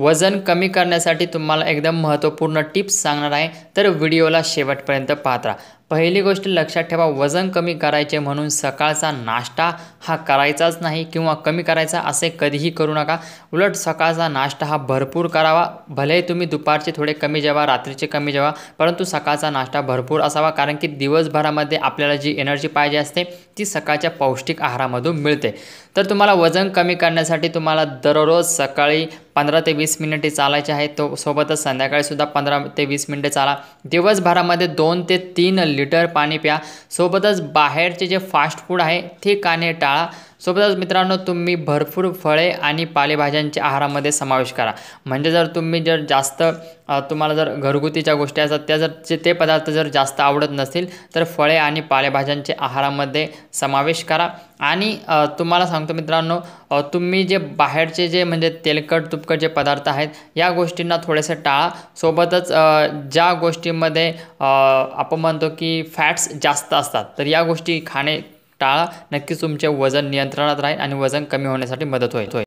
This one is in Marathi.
वजन कमी करण्यासाठी तुम्हाला एकदम महत्त्वपूर्ण टिप्स सांगणार आहे तर व्हिडिओला शेवटपर्यंत पाहत राहा पहिली गोष्ट लक्षात ठेवा वजन कमी करायचे म्हणून सकाळचा नाश्ता हा करायचाच नाही किंवा कमी करायचा असे कधीही करू नका उलट सकाळचा नाश्ता हा भरपूर करावा भले तुम्ही दुपारचे थोडे कमी जेवा रात्रीचे कमी जेवा परंतु सकाळचा नाश्ता भरपूर असावा कारण की दिवसभरामध्ये आपल्याला जी एनर्जी पाहिजे असते ती सकाळच्या पौष्टिक आहारामधून मिळते तर तुम्हाला वजन कमी करण्यासाठी तुम्हाला दररोज सकाळी पंधरा ते वीस मिनिटे चालायचे आहे तो सोबतच संध्याकाळीसुद्धा पंधरा ते वीस मिनिटे चाला दिवसभरामध्ये दोन ते तीन लिटर पाणी प्या सोबतच बाहेरचे जे फास्ट फूड आहे ते काने टाळा सोबतच मित्रांनो तुम्ही भरपूर फळे आणि पालेभाज्यांचे आहारामध्ये समावेश करा म्हणजे जर तुम्ही जर जास्त तुम्हाला जर घरगुतीच्या गोष्टी असतात त्या जर ते पदार्थ जर जास्त आवडत नसतील तर फळे आणि पालेभाज्यांचे आहारामध्ये समावेश करा आणि तुम्हाला सांगतो मित्रांनो तुम्ही जे बाहेरचे जे म्हणजे तेलकट तुपकट जे पदार्थ आहेत या गोष्टींना थोडेसे टाळा सोबतच ज्या गोष्टीमध्ये आपण म्हणतो की फॅट्स जास्त असतात तर या गोष्टी खाणे टाळा नक्कीच तुमचे वजन नियंत्रणात राहील आणि वजन कमी होण्यासाठी मदत होईल